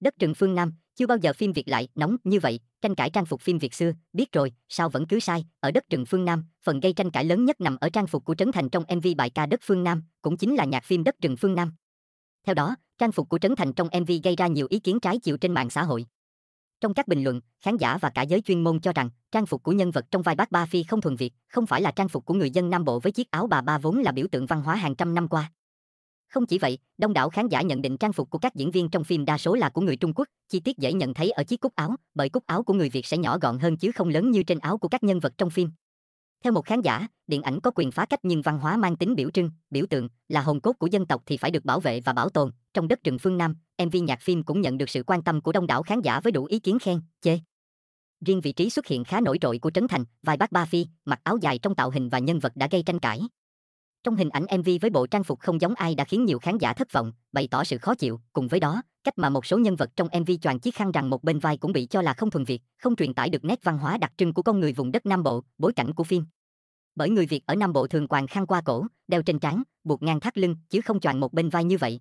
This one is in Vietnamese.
đất rừng phương Nam, chưa bao giờ phim Việt lại nóng như vậy, tranh cãi trang phục phim Việt xưa, biết rồi, sao vẫn cứ sai, ở đất rừng phương Nam, phần gây tranh cãi lớn nhất nằm ở trang phục của Trấn Thành trong MV bài ca đất phương Nam, cũng chính là nhạc phim đất rừng phương Nam. Theo đó, trang phục của Trấn Thành trong MV gây ra nhiều ý kiến trái chiều trên mạng xã hội. Trong các bình luận, khán giả và cả giới chuyên môn cho rằng trang phục của nhân vật trong vai bác Ba Phi không thuần Việt, không phải là trang phục của người dân Nam Bộ với chiếc áo bà ba vốn là biểu tượng văn hóa hàng trăm năm qua. Không chỉ vậy, đông đảo khán giả nhận định trang phục của các diễn viên trong phim đa số là của người Trung Quốc, chi tiết dễ nhận thấy ở chiếc cúc áo, bởi cúc áo của người Việt sẽ nhỏ gọn hơn chứ không lớn như trên áo của các nhân vật trong phim. Theo một khán giả, điện ảnh có quyền phá cách nhưng văn hóa mang tính biểu trưng, biểu tượng là hồn cốt của dân tộc thì phải được bảo vệ và bảo tồn. Trong đất rừng phương Nam, MV nhạc phim cũng nhận được sự quan tâm của đông đảo khán giả với đủ ý kiến khen, chê. Riêng vị trí xuất hiện khá nổi trội của Trấn Thành, vai bác Ba Phi, mặc áo dài trong tạo hình và nhân vật đã gây tranh cãi. Trong hình ảnh MV với bộ trang phục không giống ai đã khiến nhiều khán giả thất vọng, bày tỏ sự khó chịu, cùng với đó, cách mà một số nhân vật trong MV choàng chiếc khăn rằng một bên vai cũng bị cho là không thuần Việt, không truyền tải được nét văn hóa đặc trưng của con người vùng đất Nam Bộ, bối cảnh của phim. Bởi người Việt ở Nam Bộ thường quàng khăn qua cổ, đeo trên trán, buộc ngang thắt lưng, chứ không choàng một bên vai như vậy,